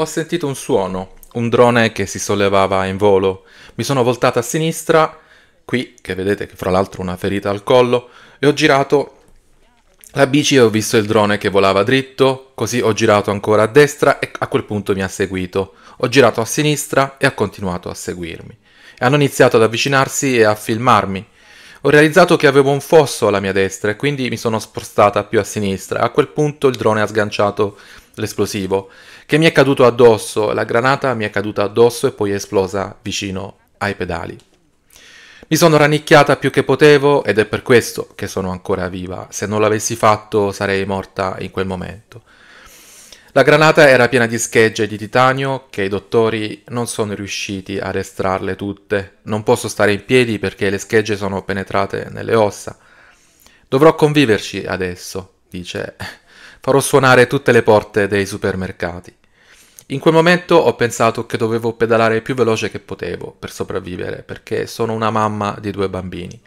Ho sentito un suono, un drone che si sollevava in volo. Mi sono voltata a sinistra, qui che vedete che fra l'altro una ferita al collo, e ho girato la bici e ho visto il drone che volava dritto, così ho girato ancora a destra e a quel punto mi ha seguito. Ho girato a sinistra e ha continuato a seguirmi. E hanno iniziato ad avvicinarsi e a filmarmi. Ho realizzato che avevo un fosso alla mia destra e quindi mi sono spostata più a sinistra. A quel punto il drone ha sganciato l'esplosivo, che mi è caduto addosso, la granata mi è caduta addosso e poi è esplosa vicino ai pedali. Mi sono rannicchiata più che potevo ed è per questo che sono ancora viva. Se non l'avessi fatto sarei morta in quel momento. La granata era piena di schegge di titanio che i dottori non sono riusciti a estrarle tutte. Non posso stare in piedi perché le schegge sono penetrate nelle ossa. Dovrò conviverci adesso, dice farò suonare tutte le porte dei supermercati. In quel momento ho pensato che dovevo pedalare più veloce che potevo per sopravvivere, perché sono una mamma di due bambini.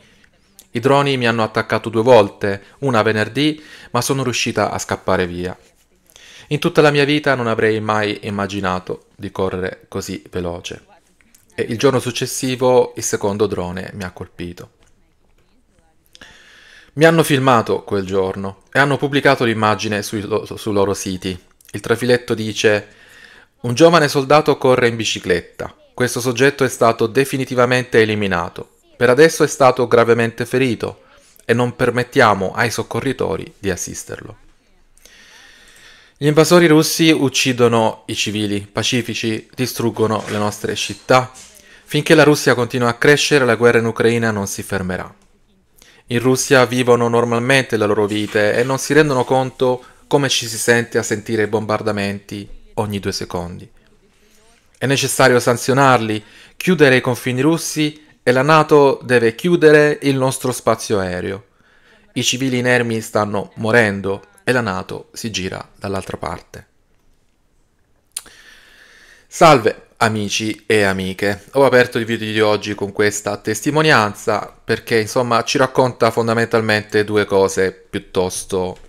I droni mi hanno attaccato due volte, una venerdì, ma sono riuscita a scappare via. In tutta la mia vita non avrei mai immaginato di correre così veloce. E il giorno successivo il secondo drone mi ha colpito. Mi hanno filmato quel giorno e hanno pubblicato l'immagine sui, sui loro siti. Il trafiletto dice: Un giovane soldato corre in bicicletta. Questo soggetto è stato definitivamente eliminato. Per adesso è stato gravemente ferito e non permettiamo ai soccorritori di assisterlo. Gli invasori russi uccidono i civili pacifici, distruggono le nostre città. Finché la Russia continua a crescere, la guerra in Ucraina non si fermerà in Russia vivono normalmente le loro vite e non si rendono conto come ci si sente a sentire bombardamenti ogni due secondi. È necessario sanzionarli, chiudere i confini russi e la Nato deve chiudere il nostro spazio aereo. I civili inermi stanno morendo e la Nato si gira dall'altra parte. Salve, Amici e amiche, ho aperto il video di oggi con questa testimonianza perché insomma ci racconta fondamentalmente due cose piuttosto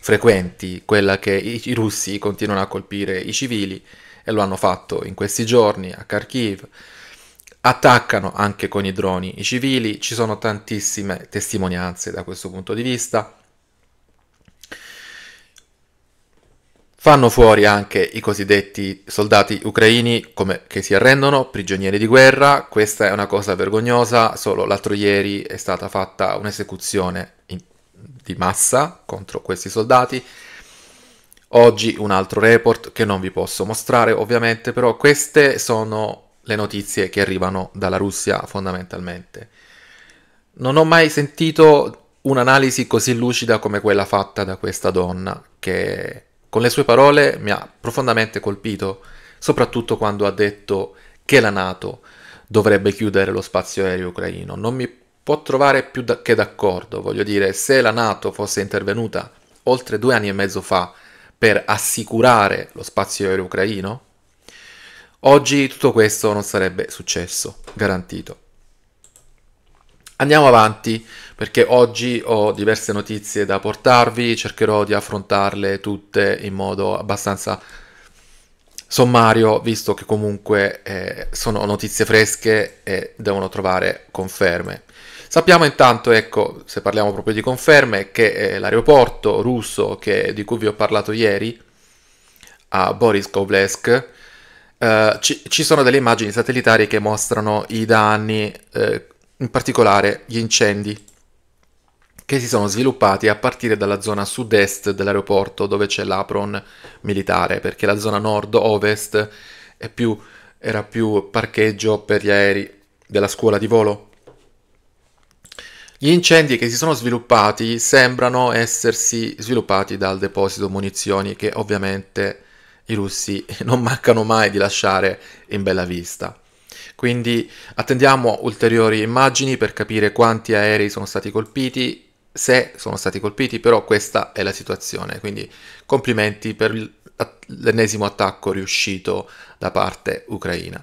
frequenti, quella che i, russi continuano a colpire i civili e lo hanno fatto in questi giorni a Kharkiv, attaccano anche con i droni i civili, ci sono tantissime testimonianze da questo punto di vista Fanno fuori anche i cosiddetti soldati ucraini come, che si arrendono, prigionieri di guerra. Questa è una cosa vergognosa, solo l'altro ieri è stata fatta un'esecuzione in, di massa contro questi soldati. Oggi un altro report che non vi posso mostrare ovviamente, però queste sono le notizie che arrivano dalla Russia fondamentalmente. Non ho mai sentito un'analisi così lucida come quella fatta da questa donna che con le sue parole mi ha profondamente colpito, soprattutto quando ha detto che la Nato dovrebbe chiudere lo spazio aereo ucraino. Non mi può trovare più da- che d'accordo, voglio dire, se la Nato fosse intervenuta oltre due anni e mezzo fa per assicurare lo spazio aereo ucraino, oggi tutto questo non sarebbe successo, garantito. Andiamo avanti perché oggi ho diverse notizie da portarvi, cercherò di affrontarle tutte in modo abbastanza sommario, visto che comunque eh, sono notizie fresche e devono trovare conferme. Sappiamo intanto, ecco, se parliamo proprio di conferme, che eh, l'aeroporto russo che, di cui vi ho parlato ieri, a Boris Koblesk, eh, ci, ci, sono delle immagini satellitari che mostrano i danni, eh, in particolare gli incendi che si sono sviluppati a partire dalla zona sud-est dell'aeroporto dove c'è l'apron militare, perché la zona nord-ovest più, era più parcheggio per gli aerei della scuola di volo. Gli incendi che si sono sviluppati sembrano essersi sviluppati dal deposito munizioni che ovviamente i russi non mancano mai di lasciare in bella vista. Quindi attendiamo ulteriori immagini per capire quanti aerei sono stati colpiti, se sono stati colpiti, però questa è la situazione, quindi complimenti per l'ennesimo attacco riuscito da parte ucraina.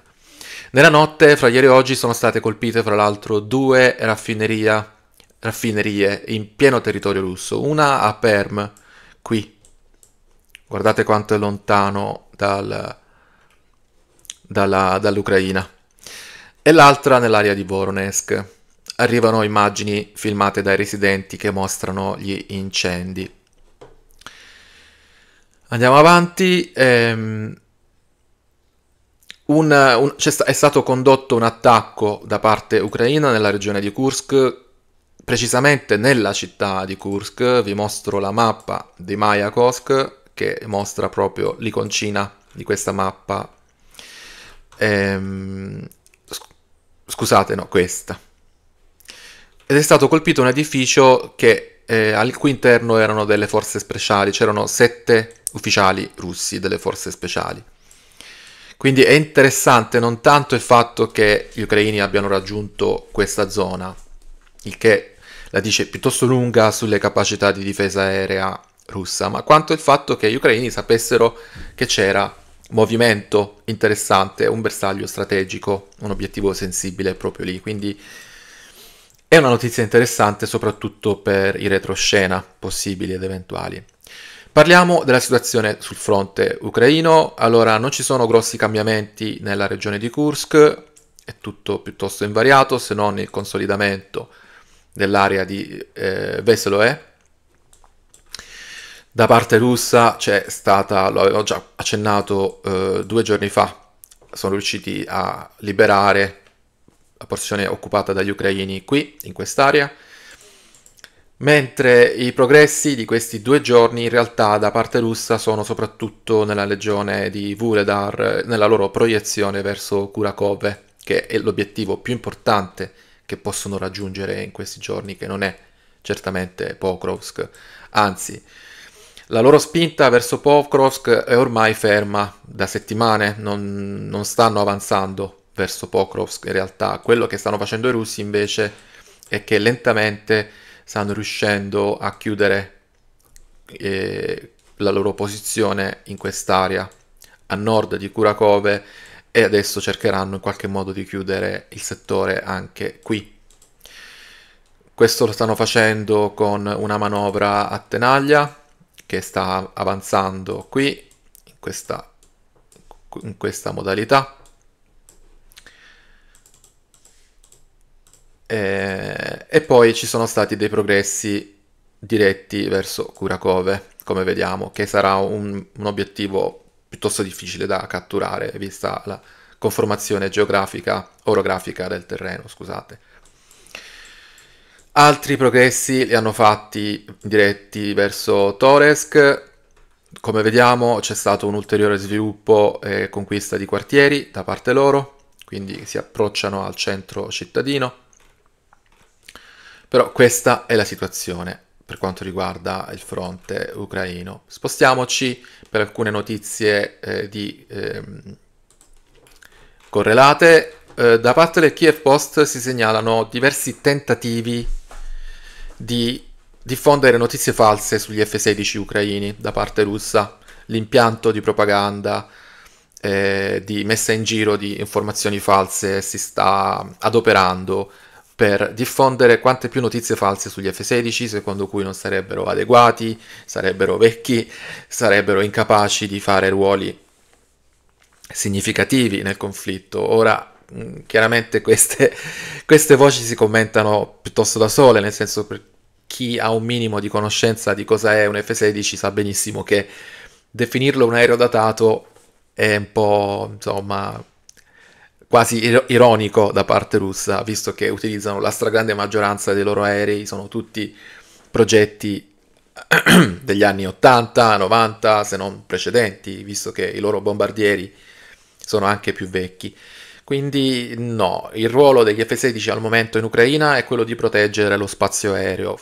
Nella notte, fra ieri e oggi, sono state colpite fra l'altro due raffinerie in pieno territorio russo, una a Perm, qui, guardate quanto è lontano dal, dalla, dall'Ucraina, e l'altra nell'area di Voronezh arrivano immagini filmate dai residenti che mostrano gli incendi. Andiamo avanti. Ehm, un, un, sta, è stato condotto un attacco da parte ucraina nella regione di Kursk, precisamente nella città di Kursk. Vi mostro la mappa di Mayakovsk che mostra proprio l'iconcina di questa mappa. Ehm, scusate, no, questa ed è stato colpito un edificio che eh, al cui interno erano delle forze speciali, c'erano sette ufficiali russi delle forze speciali. Quindi è interessante non tanto il fatto che gli ucraini abbiano raggiunto questa zona, il che la dice piuttosto lunga sulle capacità di difesa aerea russa, ma quanto il fatto che gli ucraini sapessero che c'era movimento interessante, un bersaglio strategico, un obiettivo sensibile proprio lì. Quindi è una notizia interessante soprattutto per i retroscena possibili ed eventuali. Parliamo della situazione sul fronte ucraino, allora non ci sono grossi cambiamenti nella regione di Kursk, è tutto piuttosto invariato se non il consolidamento dell'area di eh, Veseloe. Da parte russa c'è stata, lo avevo già accennato eh, due giorni fa, sono riusciti a liberare la porzione occupata dagli ucraini qui, in quest'area, mentre i progressi di questi due giorni in realtà da parte russa sono soprattutto nella legione di Vuledar, nella loro proiezione verso Kurakove, che è l'obiettivo più importante che possono raggiungere in questi giorni, che non è certamente Pokrovsk, anzi... La loro spinta verso Pokrovsk è ormai ferma da settimane, non, non stanno avanzando verso Pokrovsk in realtà. Quello che stanno facendo i russi invece è che lentamente stanno riuscendo a chiudere eh, la loro posizione in quest'area a nord di Kurakove e adesso cercheranno in qualche modo di chiudere il settore anche qui. Questo lo stanno facendo con una manovra a tenaglia che sta avanzando qui in questa, in questa modalità Eh, e poi ci sono stati dei progressi diretti verso Kurakove, come vediamo, che sarà un, un obiettivo piuttosto difficile da catturare, vista la conformazione geografica, orografica del terreno, scusate. Altri progressi li hanno fatti diretti verso Toresk, come vediamo c'è stato un ulteriore sviluppo e conquista di quartieri da parte loro, quindi si approcciano al centro cittadino. Però questa è la situazione per quanto riguarda il fronte ucraino. Spostiamoci per alcune notizie eh, di, eh, correlate. Eh, da parte del Kiev Post si segnalano diversi tentativi di diffondere notizie false sugli F-16 ucraini da parte russa, l'impianto di propaganda, eh, di messa in giro di informazioni false si sta adoperando per diffondere quante più notizie false sugli F-16, secondo cui non sarebbero adeguati, sarebbero vecchi, sarebbero incapaci di fare ruoli significativi nel conflitto. Ora, mm, chiaramente queste, queste voci si commentano piuttosto da sole, nel senso che chi ha un minimo di conoscenza di cosa è un F-16 sa benissimo che definirlo un aereo datato è un po', insomma, quasi ironico da parte russa, visto che utilizzano la stragrande maggioranza dei loro aerei, sono tutti progetti degli anni 80, 90, se non precedenti, visto che i loro bombardieri sono anche più vecchi. Quindi no, il ruolo degli F-16 al momento in Ucraina è quello di proteggere lo spazio aereo,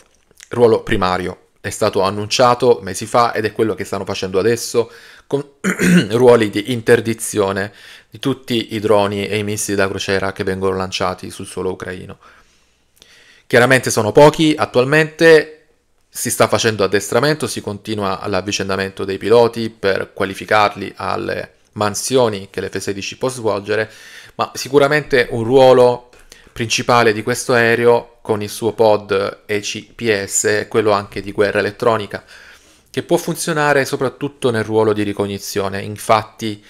ruolo primario, è stato annunciato mesi fa ed è quello che stanno facendo adesso con ruoli di interdizione di tutti i droni e i missili da crociera che vengono lanciati sul suolo ucraino. Chiaramente sono pochi attualmente, si sta facendo addestramento, si continua l'avvicendamento dei piloti per qualificarli alle mansioni che l'F-16 può svolgere, ma sicuramente un ruolo principale di questo aereo con il suo pod ECPS è quello anche di guerra elettronica, che può funzionare soprattutto nel ruolo di ricognizione. Infatti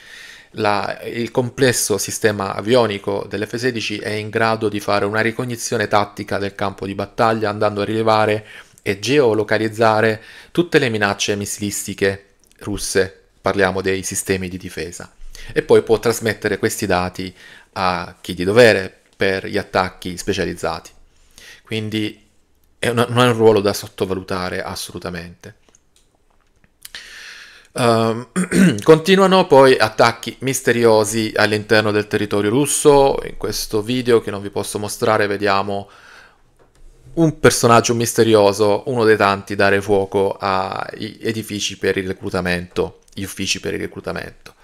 la, il complesso sistema avionico dell'F-16 è in grado di fare una ricognizione tattica del campo di battaglia andando a rilevare e geolocalizzare tutte le minacce missilistiche russe, parliamo dei sistemi di difesa, e poi può trasmettere questi dati a chi di dovere per gli attacchi specializzati. Quindi è un, non è un ruolo da sottovalutare assolutamente. Uh, continuano poi attacchi misteriosi all'interno del territorio russo. In questo video che non vi posso mostrare vediamo un personaggio misterioso, uno dei tanti, dare fuoco agli edifici per il reclutamento, gli uffici per il reclutamento.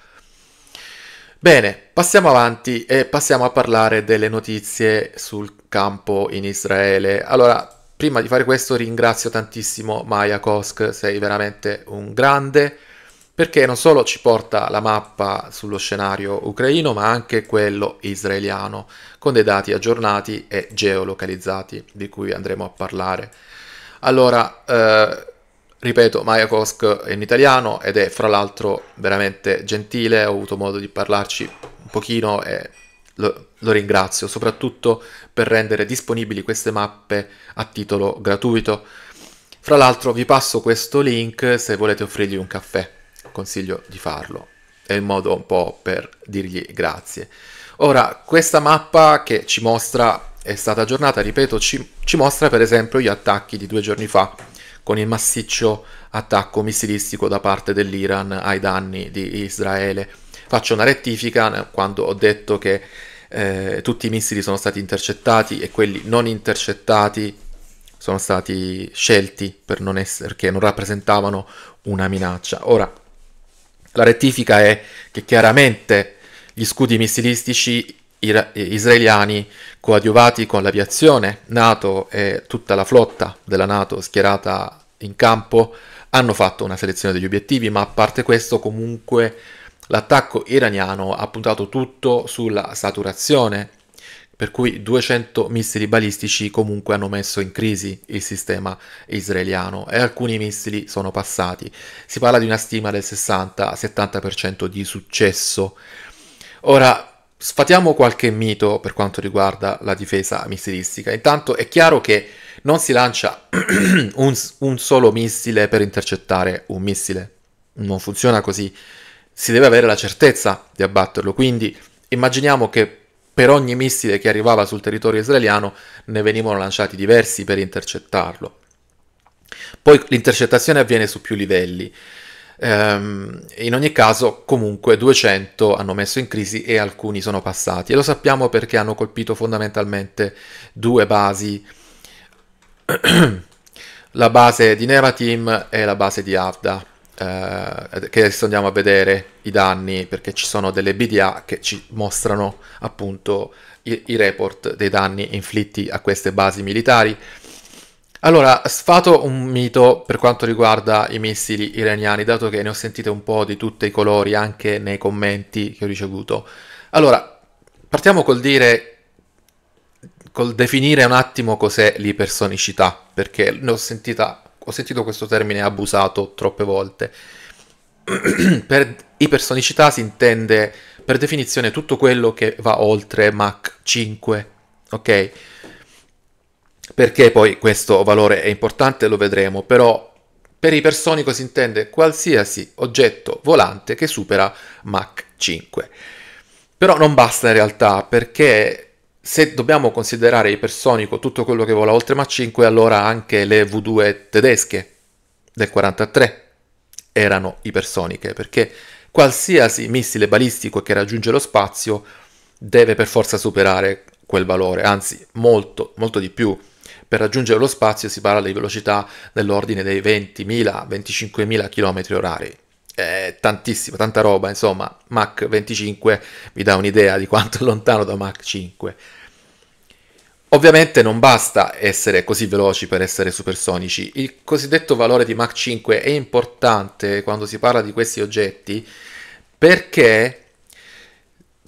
Bene, passiamo avanti e passiamo a parlare delle notizie sul campo in Israele. Allora, prima di fare questo ringrazio tantissimo Maya Kosk, sei veramente un grande perché non solo ci porta la mappa sullo scenario ucraino, ma anche quello israeliano, con dei dati aggiornati e geolocalizzati, di cui andremo a parlare. Allora, eh, ripeto, Mayakovsk è in italiano ed è fra l'altro veramente gentile, ho avuto modo di parlarci un pochino e lo, lo ringrazio, soprattutto per rendere disponibili queste mappe a titolo gratuito. Fra l'altro vi passo questo link se volete offrirgli un caffè consiglio di farlo. È il modo un po' per dirgli grazie. Ora, questa mappa che ci mostra, è stata aggiornata, ripeto, ci, ci mostra per esempio gli attacchi di due giorni fa con il massiccio attacco missilistico da parte dell'Iran ai danni di Israele. Faccio una rettifica quando ho detto che eh, tutti i missili sono stati intercettati e quelli non intercettati sono stati scelti non essere, perché non rappresentavano una minaccia. Ora, la rettifica è che chiaramente gli scudi missilistici israeliani coadiuvati con l'aviazione NATO e tutta la flotta della NATO schierata in campo hanno fatto una selezione degli obiettivi, ma a parte questo comunque l'attacco iraniano ha puntato tutto sulla saturazione per cui 200 missili balistici comunque hanno messo in crisi il sistema israeliano e alcuni missili sono passati. Si parla di una stima del 60-70% di successo. Ora, sfatiamo qualche mito per quanto riguarda la difesa missilistica. Intanto è chiaro che non si lancia un, un solo missile per intercettare un missile. Non funziona così. Si deve avere la certezza di abbatterlo, quindi immaginiamo che per ogni missile che arrivava sul territorio israeliano ne venivano lanciati diversi per intercettarlo. Poi l'intercettazione avviene su più livelli. Ehm, in ogni caso, comunque, 200 hanno messo in crisi e alcuni sono passati. E lo sappiamo perché hanno colpito fondamentalmente due basi, la base di Nevatim e la base di Avda. Eh, che adesso andiamo a vedere i danni perché ci sono delle BDA che ci mostrano appunto i, i report dei danni inflitti a queste basi militari. Allora, sfato un mito per quanto riguarda i missili iraniani, dato che ne ho sentite un po' di tutti i colori anche nei commenti che ho ricevuto. Allora, partiamo col dire, col definire un attimo cos'è l'ipersonicità, perché ne ho sentita ho sentito questo termine abusato troppe volte. per ipersonicità si intende per definizione tutto quello che va oltre Mach 5, ok? Perché poi questo valore è importante, lo vedremo, però per ipersonico si intende qualsiasi oggetto volante che supera Mach 5. Però non basta in realtà perché se dobbiamo considerare ipersonico tutto quello che vola oltre Mach 5, allora anche le V2 tedesche del 43 erano ipersoniche, perché qualsiasi missile balistico che raggiunge lo spazio deve per forza superare quel valore, anzi molto, molto di più. Per raggiungere lo spazio si parla di velocità nell'ordine dei 20.000-25.000 km orari eh, tantissima, tanta roba, insomma, Mach 25 vi dà un'idea di quanto è lontano da Mach 5. Ovviamente non basta essere così veloci per essere supersonici, il cosiddetto valore di Mach 5 è importante quando si parla di questi oggetti perché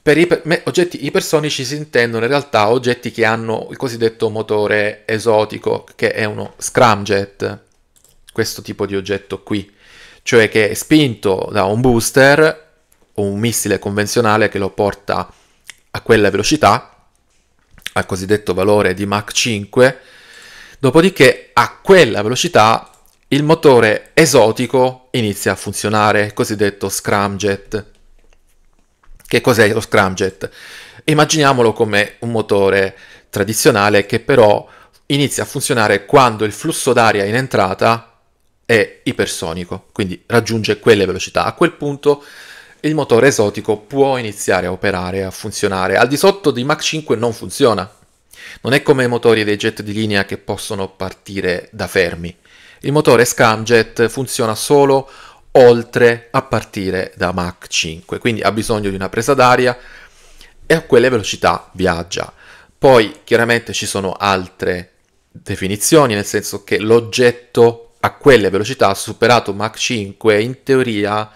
per iper- oggetti ipersonici si intendono in realtà oggetti che hanno il cosiddetto motore esotico, che è uno scramjet, questo tipo di oggetto qui cioè che è spinto da un booster o un missile convenzionale che lo porta a quella velocità, al cosiddetto valore di Mach 5, dopodiché a quella velocità il motore esotico inizia a funzionare, il cosiddetto scramjet. Che cos'è lo scramjet? Immaginiamolo come un motore tradizionale che però inizia a funzionare quando il flusso d'aria in entrata è ipersonico, quindi raggiunge quelle velocità. A quel punto il motore esotico può iniziare a operare, a funzionare. Al di sotto di Mach 5 non funziona. Non è come i motori dei jet di linea che possono partire da fermi. Il motore Scamjet funziona solo oltre a partire da Mach 5, quindi ha bisogno di una presa d'aria e a quelle velocità viaggia. Poi chiaramente ci sono altre definizioni, nel senso che l'oggetto a quelle velocità, superato Mach 5, in teoria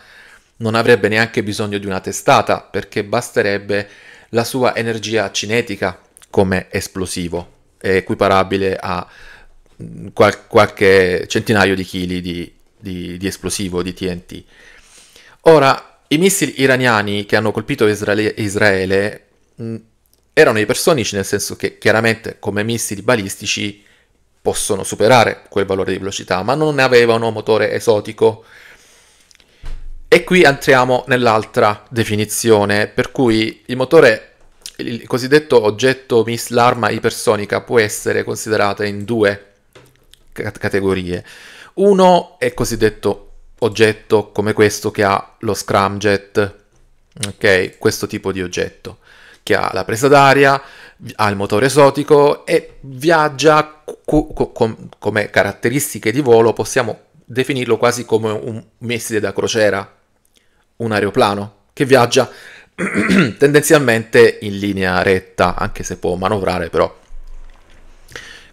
non avrebbe neanche bisogno di una testata, perché basterebbe la sua energia cinetica come esplosivo, equiparabile a mm, qual- qualche centinaio di chili di, di, di esplosivo, di TNT. Ora, i missili iraniani che hanno colpito Israele, Israele mh, mm, erano ipersonici, nel senso che chiaramente come missili balistici possono superare quel valore di velocità, ma non avevano motore esotico. E qui entriamo nell'altra definizione, per cui il motore, il cosiddetto oggetto miss l'arma ipersonica può essere considerata in due categorie. Uno è il cosiddetto oggetto come questo che ha lo scramjet, ok? Questo tipo di oggetto che ha la presa d'aria, ha il motore esotico e viaggia co- co- come caratteristiche di volo possiamo definirlo quasi come un missile da crociera, un aeroplano che viaggia tendenzialmente in linea retta, anche se può manovrare però.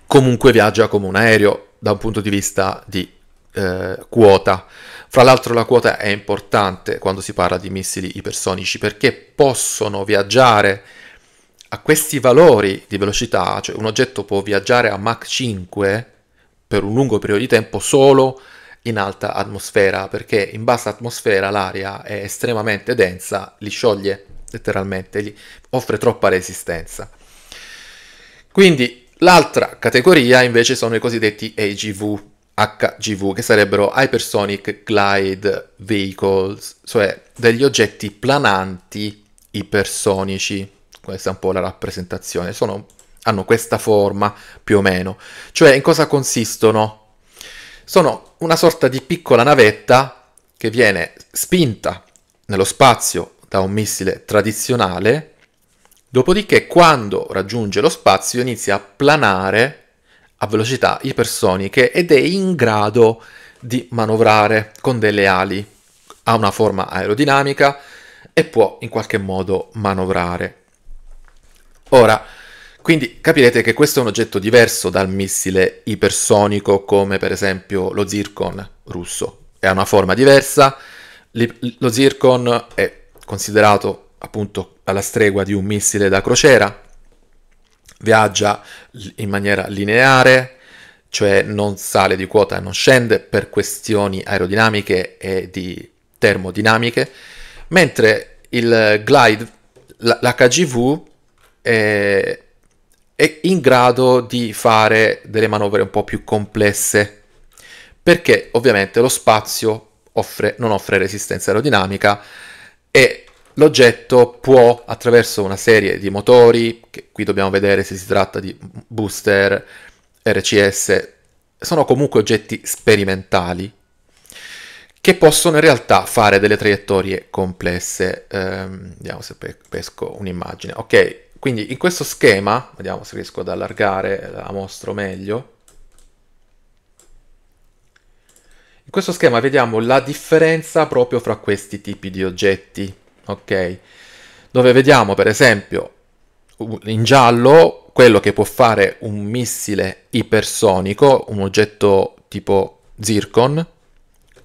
Comunque viaggia come un aereo da un punto di vista di eh, quota. Fra l'altro la quota è importante quando si parla di missili ipersonici perché possono viaggiare a questi valori di velocità, cioè un oggetto può viaggiare a Mach 5 per un lungo periodo di tempo solo in alta atmosfera, perché in bassa atmosfera l'aria è estremamente densa, li scioglie letteralmente, gli offre troppa resistenza. Quindi l'altra categoria invece sono i cosiddetti AGV, HGV, che sarebbero Hypersonic Glide Vehicles, cioè degli oggetti plananti ipersonici questa è un po' la rappresentazione, sono, hanno questa forma più o meno. Cioè in cosa consistono? Sono una sorta di piccola navetta che viene spinta nello spazio da un missile tradizionale, dopodiché quando raggiunge lo spazio inizia a planare a velocità ipersoniche ed è in grado di manovrare con delle ali. Ha una forma aerodinamica e può in qualche modo manovrare. Ora, quindi capirete che questo è un oggetto diverso dal missile ipersonico come per esempio lo Zircon russo. È una forma diversa, lo Zircon è considerato appunto alla stregua di un missile da crociera, viaggia in maniera lineare, cioè non sale di quota e non scende per questioni aerodinamiche e di termodinamiche, mentre il glide, l'HGV, eh, è in grado di fare delle manovre un po' più complesse, perché ovviamente lo spazio offre, non offre resistenza aerodinamica e l'oggetto può, attraverso una serie di motori, che qui dobbiamo vedere se si tratta di booster, RCS, sono comunque oggetti sperimentali che possono in realtà fare delle traiettorie complesse. Ehm, vediamo se pesco un'immagine. Ok, quindi in questo schema, vediamo se riesco ad allargare, eh, la mostro meglio. In questo schema vediamo la differenza proprio fra questi tipi di oggetti, ok? Dove vediamo per esempio in giallo quello che può fare un missile ipersonico, un oggetto tipo Zircon,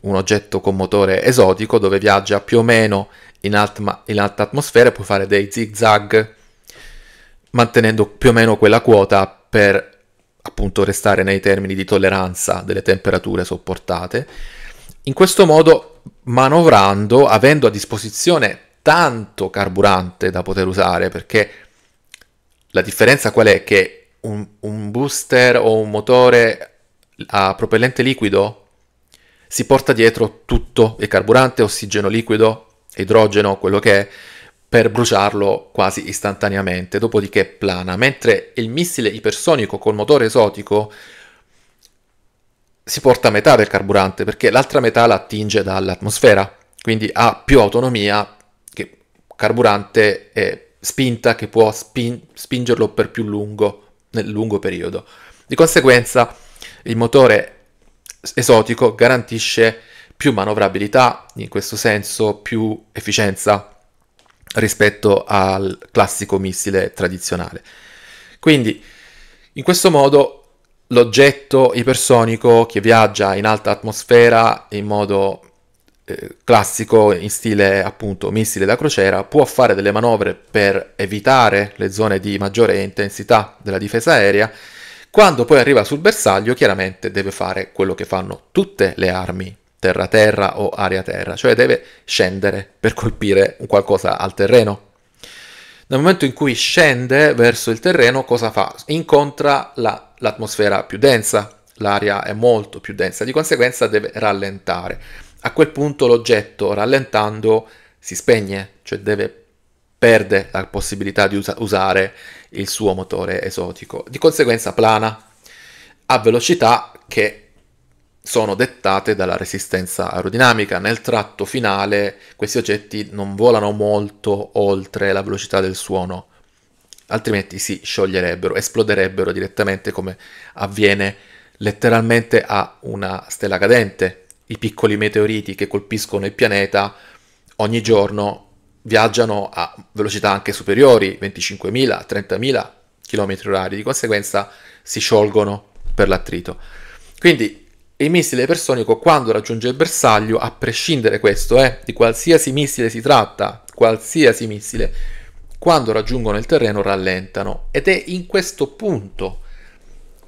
un oggetto con motore esotico dove viaggia più o meno in, in alta atmosfera e può fare dei zigzag mantenendo più o meno quella quota per appunto restare nei termini di tolleranza delle temperature sopportate. In questo modo, manovrando, avendo a disposizione tanto carburante da poter usare, perché la differenza qual è? Che un, un booster o un motore a propellente liquido si porta dietro tutto il carburante, ossigeno liquido, idrogeno, quello che è, per bruciarlo quasi istantaneamente, dopodiché plana, mentre il missile ipersonico col motore esotico si porta a metà del carburante perché l'altra metà la attinge dall'atmosfera, quindi ha più autonomia che carburante e spinta che può spin- spingerlo per più lungo, nel lungo periodo. Di conseguenza il motore esotico garantisce più manovrabilità, in questo senso più efficienza rispetto al classico missile tradizionale. Quindi in questo modo l'oggetto ipersonico che viaggia in alta atmosfera in modo eh, classico in stile appunto missile da crociera può fare delle manovre per evitare le zone di maggiore intensità della difesa aerea quando poi arriva sul bersaglio chiaramente deve fare quello che fanno tutte le armi terra-terra o aria-terra, cioè deve scendere per colpire qualcosa al terreno. Nel momento in cui scende verso il terreno, cosa fa? Incontra la, l'atmosfera più densa, l'aria è molto più densa, di conseguenza deve rallentare. A quel punto l'oggetto rallentando si spegne, cioè deve perde la possibilità di usa- usare il suo motore esotico, di conseguenza plana a velocità che sono dettate dalla resistenza aerodinamica. Nel tratto finale questi oggetti non volano molto oltre la velocità del suono, altrimenti si scioglierebbero, esploderebbero direttamente come avviene letteralmente a una stella cadente. I piccoli meteoriti che colpiscono il pianeta ogni giorno viaggiano a velocità anche superiori, 25.000, 30.000 km h di conseguenza si sciolgono per l'attrito. Quindi e i missili ipersonico quando raggiunge il bersaglio, a prescindere questo, eh, di qualsiasi missile si tratta, qualsiasi missile, quando raggiungono il terreno rallentano. Ed è in questo punto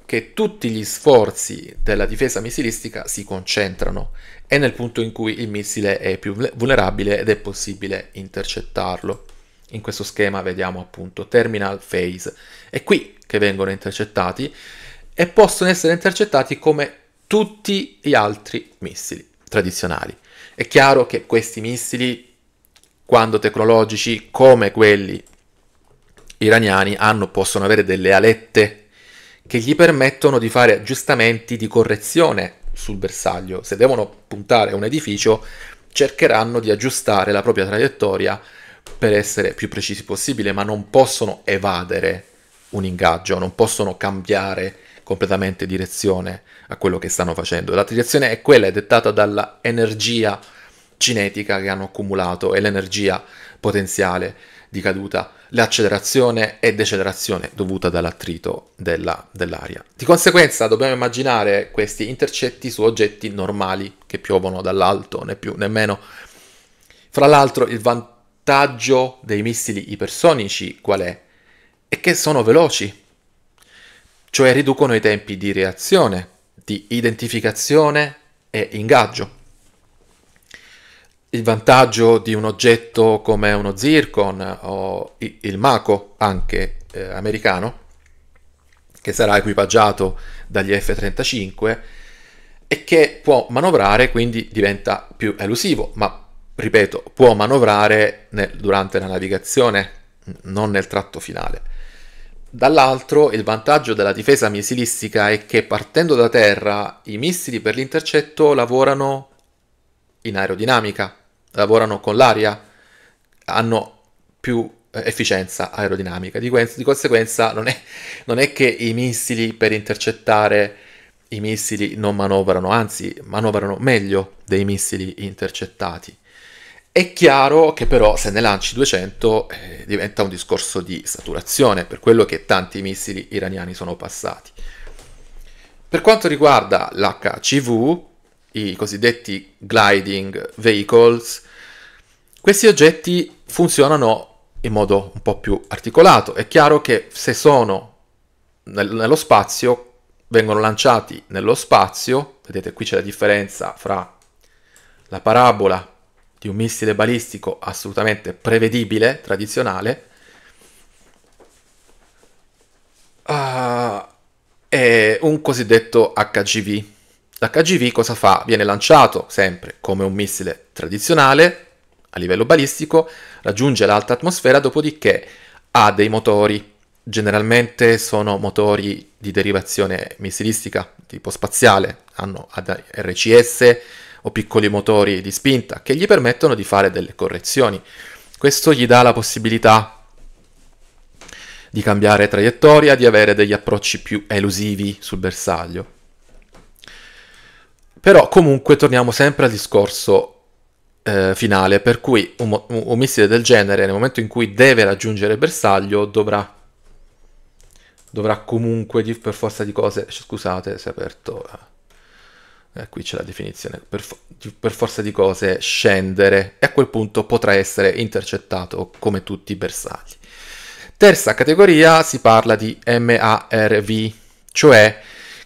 che tutti gli sforzi della difesa missilistica si concentrano. È nel punto in cui il missile è più vulnerabile ed è possibile intercettarlo. In questo schema vediamo appunto terminal phase. È qui che vengono intercettati e possono essere intercettati come tutti gli altri missili tradizionali. È chiaro che questi missili, quando tecnologici come quelli iraniani, hanno, possono avere delle alette che gli permettono di fare aggiustamenti di correzione sul bersaglio. Se devono puntare a un edificio, cercheranno di aggiustare la propria traiettoria per essere più precisi possibile, ma non possono evadere un ingaggio, non possono cambiare completamente direzione a quello che stanno facendo. La triazione è quella, è dettata dall'energia cinetica che hanno accumulato e l'energia potenziale di caduta, l'accelerazione e decelerazione dovuta dall'attrito della, dell'aria. Di conseguenza dobbiamo immaginare questi intercetti su oggetti normali che piovono dall'alto, né più né meno. Fra l'altro il vantaggio dei missili ipersonici qual è? È che sono veloci, cioè riducono i tempi di reazione di identificazione e ingaggio. Il vantaggio di un oggetto come uno zircon o il Mako, anche eh, americano, che sarà equipaggiato dagli F-35, è che può manovrare, quindi diventa più elusivo, ma ripeto, può manovrare nel, durante la navigazione, non nel tratto finale. Dall'altro, il vantaggio della difesa missilistica è che partendo da terra i missili per l'intercetto lavorano in aerodinamica, lavorano con l'aria, hanno più eh, efficienza aerodinamica. Di, que- di conseguenza, non è, non è che i missili per intercettare i missili non manovrano, anzi, manovrano meglio dei missili intercettati. È chiaro che però se ne lanci 200 eh, diventa un discorso di saturazione, per quello che tanti missili iraniani sono passati. Per quanto riguarda l'HCV, i cosiddetti gliding vehicles, questi oggetti funzionano in modo un po' più articolato. È chiaro che se sono nel, nello spazio, vengono lanciati nello spazio, vedete qui c'è la differenza fra la parabola di un missile balistico assolutamente prevedibile, tradizionale, uh, è un cosiddetto HGV. L'HGV cosa fa? Viene lanciato sempre come un missile tradizionale a livello balistico, raggiunge l'alta atmosfera, dopodiché ha dei motori. Generalmente sono motori di derivazione missilistica, tipo spaziale, hanno RCS, o piccoli motori di spinta che gli permettono di fare delle correzioni. Questo gli dà la possibilità di cambiare traiettoria, di avere degli approcci più elusivi sul bersaglio. Però comunque torniamo sempre al discorso eh, finale, per cui un, un, missile del genere nel momento in cui deve raggiungere il bersaglio dovrà, dovrà comunque di, per forza di cose... Scusate se è aperto... Eh, eh, qui c'è la definizione, per, fo- per, forza di cose scendere e a quel punto potrà essere intercettato come tutti i bersagli. Terza categoria si parla di MARV, cioè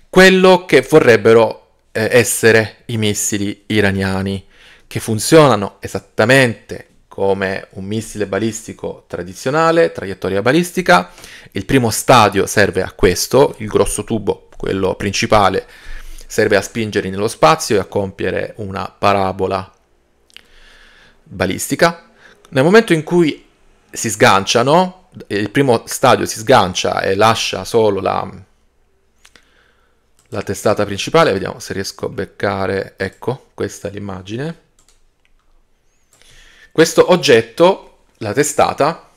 quello che vorrebbero eh, essere i missili iraniani, che funzionano esattamente come un missile balistico tradizionale, traiettoria balistica. Il primo stadio serve a questo, il grosso tubo, quello principale, serve a spingere nello spazio e a compiere una parabola balistica. Nel momento in cui si sganciano, il primo stadio si sgancia e lascia solo la, la testata principale, vediamo se riesco a beccare, ecco, questa è l'immagine. Questo oggetto, la testata,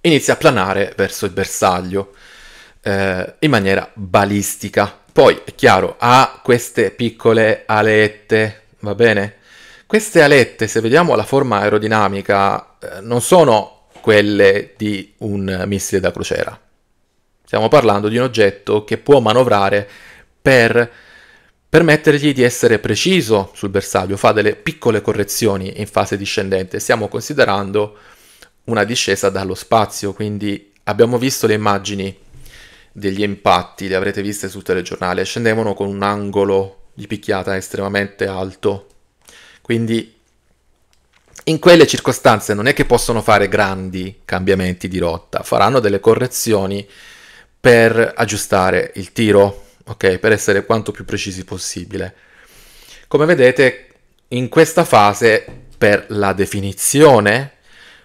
inizia a planare verso il bersaglio eh, in maniera balistica. Poi, è chiaro, ha queste piccole alette, va bene? Queste alette, se vediamo la forma aerodinamica, eh, non sono quelle di un missile da crociera. Stiamo parlando di un oggetto che può manovrare per permettergli di essere preciso sul bersaglio, fa delle piccole correzioni in fase discendente. Stiamo considerando una discesa dallo spazio, quindi abbiamo visto le immagini degli impatti, le avrete viste sul telegiornale, scendevano con un angolo di picchiata estremamente alto. Quindi in quelle circostanze non è che possono fare grandi cambiamenti di rotta, faranno delle correzioni per aggiustare il tiro, ok, per essere quanto più precisi possibile. Come vedete, in questa fase per la definizione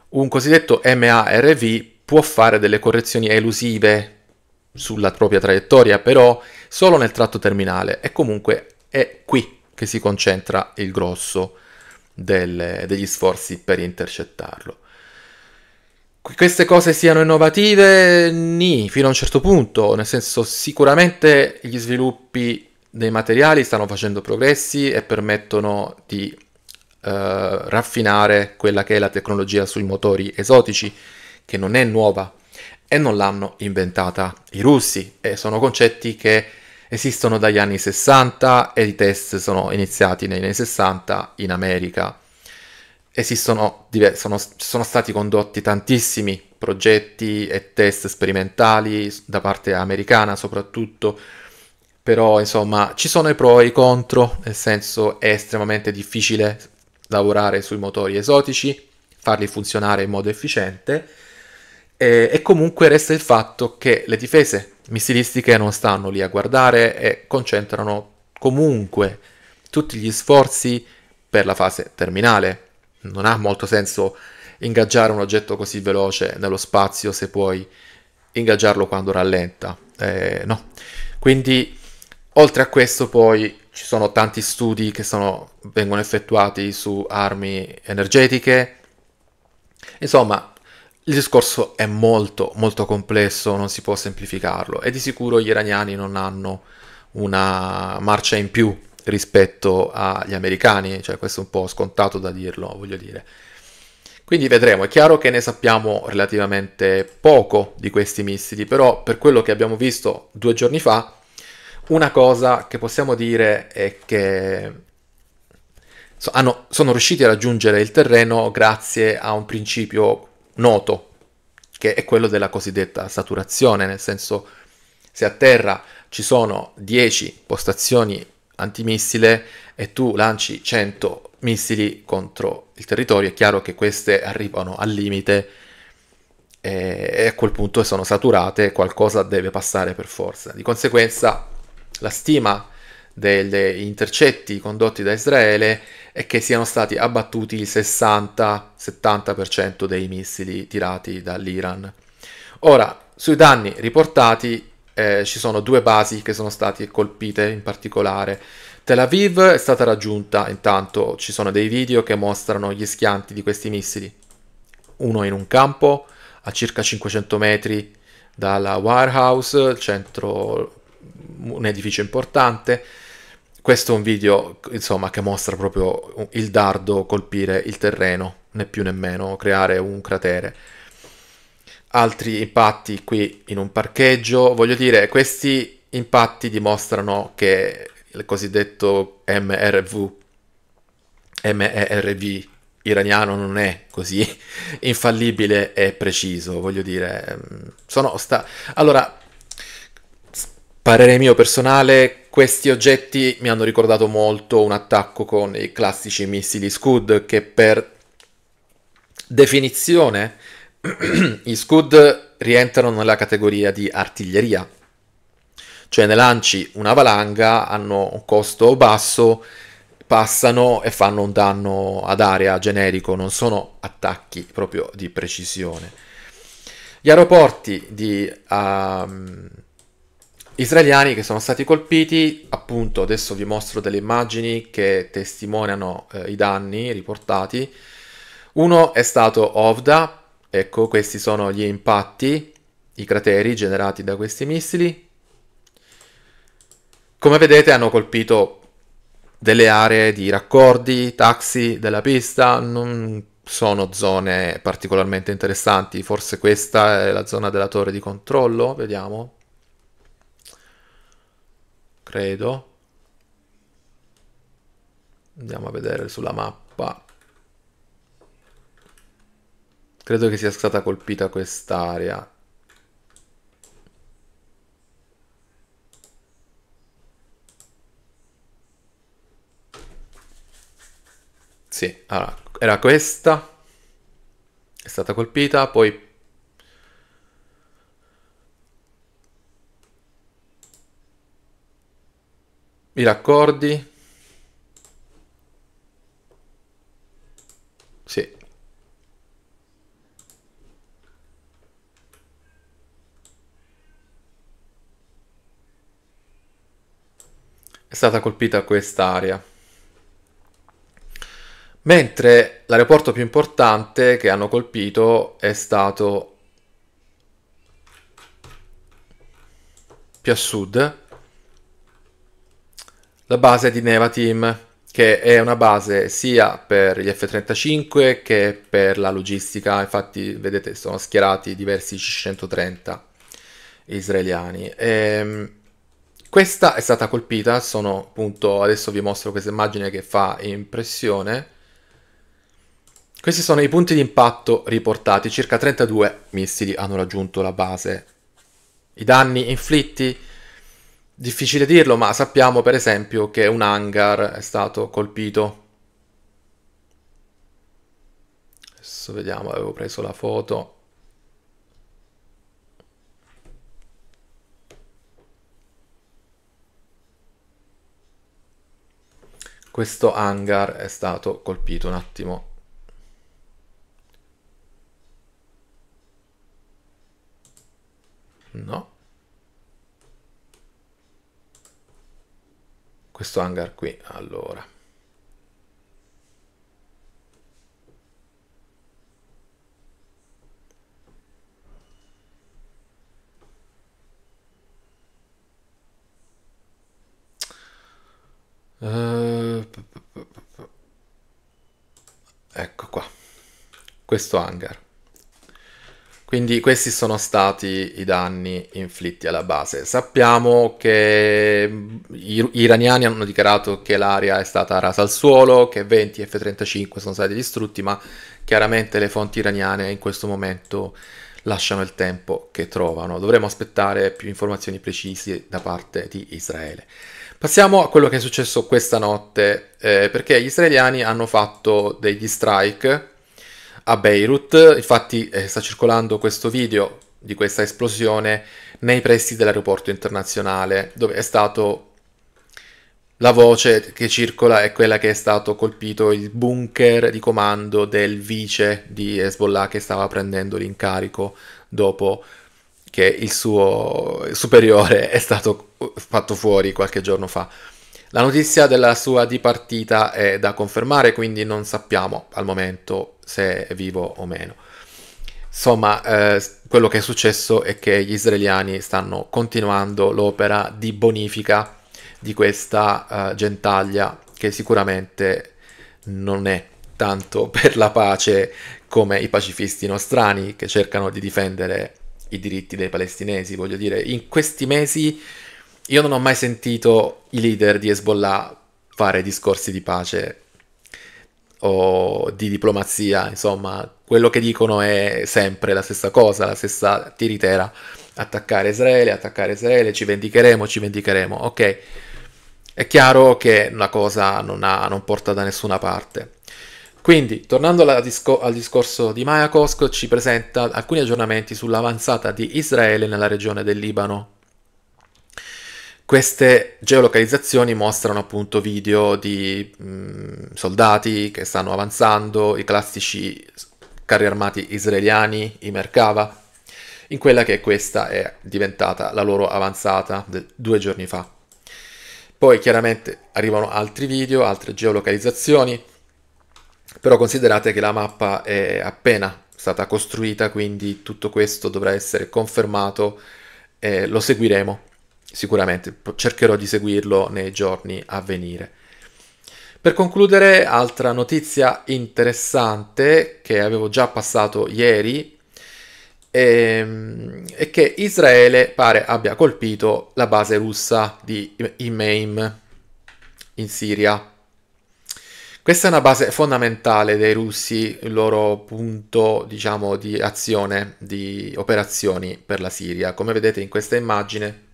un cosiddetto MARV può fare delle correzioni elusive sulla propria traiettoria, però solo nel tratto terminale e comunque è qui che si concentra il grosso del, degli sforzi per intercettarlo. queste cose siano innovative? Ni, fino a un certo punto, nel senso sicuramente gli sviluppi dei materiali stanno facendo progressi e permettono di eh, raffinare quella che è la tecnologia sui motori esotici, che non è nuova e non l'hanno inventata i russi e sono concetti che esistono dagli anni 60 e i test sono iniziati negli anni 60 in America. Esistono, sono, sono stati condotti tantissimi progetti e test sperimentali da parte americana soprattutto, però insomma ci sono i pro e i contro, nel senso è estremamente difficile lavorare sui motori esotici, farli funzionare in modo efficiente e, e comunque resta il fatto che le difese missilistiche non stanno lì a guardare e concentrano comunque tutti gli sforzi per la fase terminale. Non ha molto senso ingaggiare un oggetto così veloce nello spazio se puoi ingaggiarlo quando rallenta. Eh, no. Quindi, oltre a questo, poi ci sono tanti studi che sono, vengono effettuati su armi energetiche. Insomma, il discorso è molto, molto complesso, non si può semplificarlo e di sicuro gli iraniani non hanno una marcia in più rispetto agli americani, cioè questo è un po' scontato da dirlo, voglio dire. Quindi vedremo, è chiaro che ne sappiamo relativamente poco di questi missili, però per quello che abbiamo visto due giorni fa, una cosa che possiamo dire è che hanno, sono riusciti a raggiungere il terreno grazie a un principio noto, che è quello della cosiddetta saturazione, nel senso se a terra ci sono 10 postazioni antimissile e tu lanci 100 missili contro il territorio, è chiaro che queste arrivano al limite e a quel punto sono saturate, qualcosa deve passare per forza. Di conseguenza la stima degli intercetti condotti da Israele e che siano stati abbattuti il 60-70% dei missili tirati dall'Iran. Ora, sui danni riportati eh, ci sono due basi che sono state colpite in particolare. Tel Aviv è stata raggiunta, intanto ci sono dei video che mostrano gli schianti di questi missili, uno in un campo a circa 500 metri dalla Warehouse, il centro un edificio importante. Questo è un video insomma, che mostra proprio il dardo colpire il terreno, né più né meno, creare un cratere. Altri impatti qui in un parcheggio, voglio dire, questi impatti dimostrano che il cosiddetto MRV, MERV iraniano non è così infallibile e preciso, voglio dire, ehm, sono sta... Allora, Parere mio personale, questi oggetti mi hanno ricordato molto un attacco con i classici missili Scud che per definizione i Scud rientrano nella categoria di artiglieria, cioè ne lanci una valanga, hanno un costo basso, passano e fanno un danno ad area generico, non sono attacchi proprio di precisione. Gli aeroporti di... Um, israeliani che sono stati colpiti, appunto adesso vi mostro delle immagini che testimoniano eh, i danni riportati. Uno è stato Ovda, ecco questi sono gli impatti, i crateri generati da questi missili. Come vedete hanno colpito delle aree di raccordi, taxi della pista, non sono zone particolarmente interessanti, forse questa è la zona della torre di controllo, vediamo credo. Andiamo a vedere sulla mappa. Credo che sia stata colpita quest'area. Sì, allora, era questa. È stata colpita, poi i raccordi. Sì. È stata colpita quest'area. Mentre l'aeroporto più importante che hanno colpito è stato più a sud, la base di Neva Team, che è una base sia per gli F-35 che per la logistica, infatti vedete sono schierati diversi C-130 israeliani. E, ehm, questa è stata colpita, sono appunto, adesso vi mostro questa immagine che fa impressione. Questi sono i punti di impatto riportati, circa 32 missili hanno raggiunto la base. I danni inflitti Difficile dirlo, ma sappiamo per esempio che un hangar è stato colpito. Adesso vediamo, avevo preso la foto. Questo hangar è stato colpito un attimo. No. questo hangar qui allora Uh, ecco qua questo hangar quindi questi sono stati i danni inflitti alla base. Sappiamo che gli iraniani hanno dichiarato che l'area è stata rasa al suolo, che 20 F-35 sono stati distrutti, ma chiaramente le fonti iraniane in questo momento lasciano il tempo che trovano. Dovremo aspettare più informazioni precise da parte di Israele. Passiamo a quello che è successo questa notte, eh, perché gli israeliani hanno fatto degli strike a Beirut, infatti eh, sta circolando questo video di questa esplosione nei pressi dell'aeroporto internazionale, dove è stato la voce che circola è quella che è stato colpito il bunker di comando del vice di Hezbollah che stava prendendo l'incarico dopo che il suo superiore è stato fatto fuori qualche giorno fa. La notizia della sua dipartita è da confermare, quindi non sappiamo al momento se è vivo o meno. Insomma, eh, quello che è successo è che gli israeliani stanno continuando l'opera di bonifica di questa eh, gentaglia che sicuramente non è tanto per la pace come i pacifisti nostrani che cercano di difendere i diritti dei palestinesi. Voglio dire, in questi mesi io non ho mai sentito i leader di Hezbollah fare discorsi di pace o di diplomazia, insomma, quello che dicono è sempre la stessa cosa, la stessa tiritera, attaccare Israele, attaccare Israele, ci vendicheremo, ci vendicheremo, ok? È chiaro che la cosa non, ha, non porta da nessuna parte. Quindi, tornando disco- al discorso di Mayakovsk, ci presenta alcuni aggiornamenti sull'avanzata di Israele nella regione del Libano queste geolocalizzazioni mostrano appunto video di mh, mm, soldati che stanno avanzando, i classici carri armati israeliani, i Merkava, in quella che questa è diventata la loro avanzata due giorni fa. Poi chiaramente arrivano altri video, altre geolocalizzazioni, però considerate che la mappa è appena stata costruita, quindi tutto questo dovrà essere confermato e lo seguiremo sicuramente cercherò di seguirlo nei giorni a venire. Per concludere, altra notizia interessante che avevo già passato ieri è, ehm, è che Israele pare abbia colpito la base russa di Imeim in Siria. Questa è una base fondamentale dei russi, il loro punto, diciamo, di azione, di operazioni per la Siria. Come vedete in questa immagine,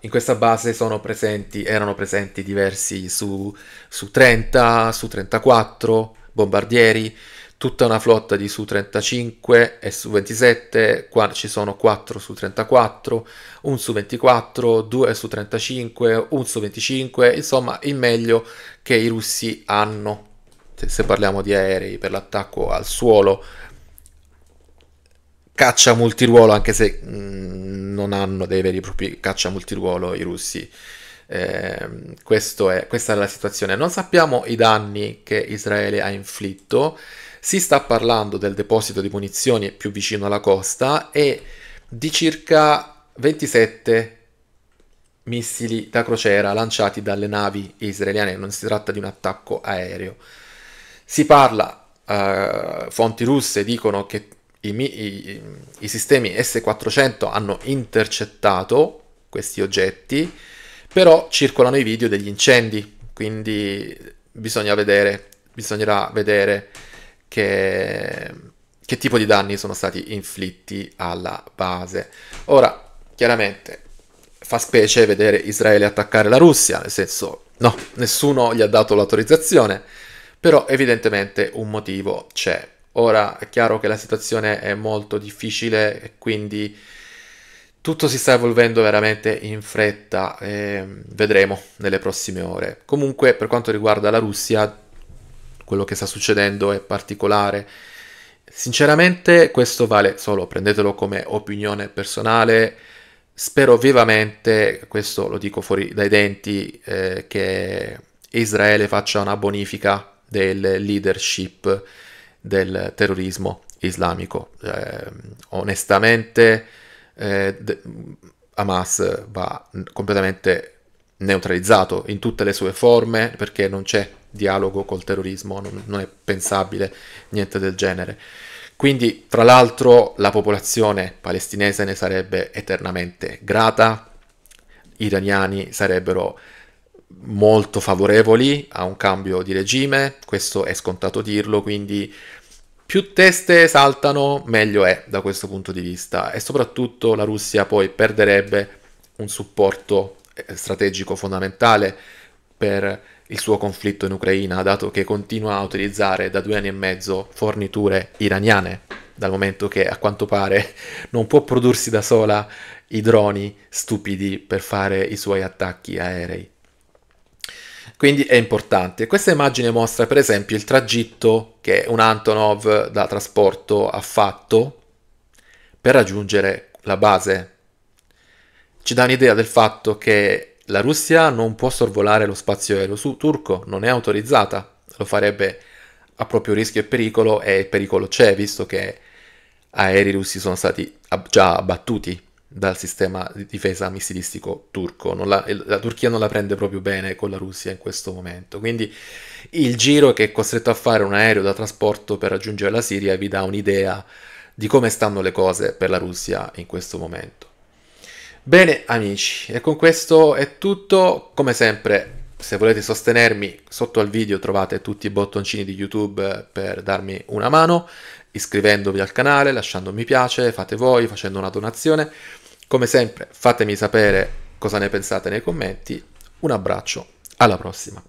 in questa base presenti, erano presenti diversi su, su 30, su 34 bombardieri, tutta una flotta di su 35 e su 27, qua ci sono 4 su 34, 1 su 24, 2 su 35, 1 su 25, insomma il meglio che i russi hanno, se, se parliamo di aerei per l'attacco al suolo caccia multiruolo, anche se mh, mm, non hanno dei veri e propri caccia multiruolo i russi. Eh, è, questa è la situazione. Non sappiamo i danni che Israele ha inflitto. Si sta parlando del deposito di munizioni più vicino alla costa e di circa 27 missili da crociera lanciati dalle navi israeliane. Non si tratta di un attacco aereo. Si parla, eh, fonti russe dicono che i, i, i sistemi S400 hanno intercettato questi oggetti, però circolano i video degli incendi, quindi bisogna vedere, bisognerà vedere che, che tipo di danni sono stati inflitti alla base. Ora, chiaramente, fa specie vedere Israele attaccare la Russia, nel senso, no, nessuno gli ha dato l'autorizzazione, però evidentemente un motivo c'è. Ora è chiaro che la situazione è molto difficile e quindi tutto si sta evolvendo veramente in fretta, e vedremo nelle prossime ore. Comunque per quanto riguarda la Russia, quello che sta succedendo è particolare. Sinceramente questo vale solo, prendetelo come opinione personale, spero vivamente, questo lo dico fuori dai denti, eh, che Israele faccia una bonifica del leadership del terrorismo islamico. Eh, onestamente eh, Hamas va completamente neutralizzato in tutte le sue forme perché non c'è dialogo col terrorismo, non, non è pensabile niente del genere. Quindi, fra l'altro, la popolazione palestinese ne sarebbe eternamente grata, iraniani sarebbero molto favorevoli a un cambio di regime, questo è scontato dirlo, quindi più teste saltano meglio è da questo punto di vista e soprattutto la Russia poi perderebbe un supporto eh, strategico fondamentale per il suo conflitto in Ucraina, dato che continua a utilizzare da due anni e mezzo forniture iraniane, dal momento che a quanto pare non può prodursi da sola i droni stupidi per fare i suoi attacchi aerei quindi è importante. Questa immagine mostra per esempio il tragitto che un Antonov da trasporto ha fatto per raggiungere la base. Ci dà un'idea del fatto che la Russia non può sorvolare lo spazio aereo su turco, non è autorizzata, lo farebbe a proprio rischio e pericolo e il pericolo c'è visto che aerei russi sono stati già abbattuti dal sistema di difesa missilistico turco. La, la, Turchia non la prende proprio bene con la Russia in questo momento. Quindi il giro che è costretto a fare un aereo da trasporto per raggiungere la Siria vi dà un'idea di come stanno le cose per la Russia in questo momento. Bene amici, e con questo è tutto. Come sempre, se volete sostenermi, sotto al video trovate tutti i bottoncini di YouTube per darmi una mano, iscrivendovi al canale, lasciando un mi piace, fate voi, facendo una donazione. Come sempre fatemi sapere cosa ne pensate nei commenti. Un abbraccio, alla prossima.